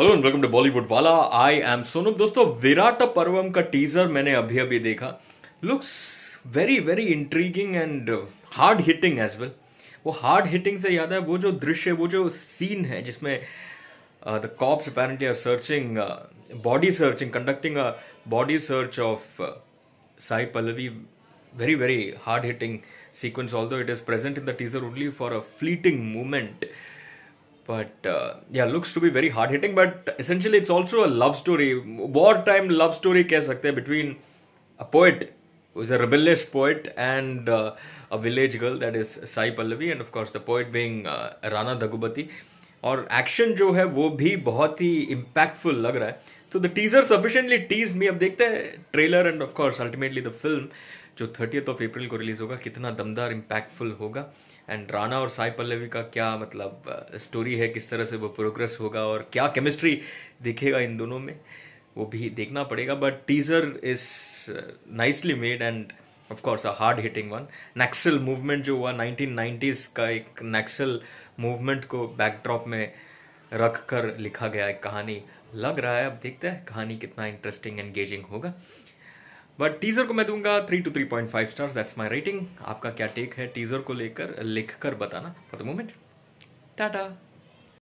hello and welcome to Bollywood वाला I M Sonam दोस्तों विराट पर्वम का टीजर मैंने अभी अभी देखा looks very very intriguing and hard hitting as well वो हार्ड हिटिंग से याद है वो जो दृश्य वो जो सीन है जिसमें the cops apparently are searching body searching conducting a body search of Sai Pallavi very very hard hitting sequence although it is present in the teaser only for a fleeting moment but uh, yeah looks to be very hard hitting but essentially it's also a love story wartime love story keh sakte between a poet who is a rebellious poet and uh, a village girl that is Sai Pallavi and of course the poet being uh, Rana Dagubati और action जो है वो भी बहुत ही impactful लग रहा है तो the teaser sufficiently teases me अब देखते हैं trailer and of course ultimately the film जो थर्टियथ ऑफ अप्रैल को रिलीज होगा कितना दमदार इम्पैक्टफुल होगा एंड राणा और साई पल्लवी का क्या मतलब स्टोरी uh, है किस तरह से वो प्रोग्रेस होगा और क्या केमिस्ट्री दिखेगा इन दोनों में वो भी देखना पड़ेगा but teaser is nicely made and of course a hard hitting one Naxal movement जो हुआ नाइनटीन का एक नेक्सल मूवमेंट को बैकड्रॉप में रख कर लिखा गया एक कहानी लग रहा है अब देखते हैं कहानी कितना इंटरेस्टिंग एंगेजिंग होगा बट टीजर को मैं दूंगा three two three point five stars that's my rating आपका क्या टेक है टीजर को लेकर लिख कर बताना फॉर द मोमेंट टाटा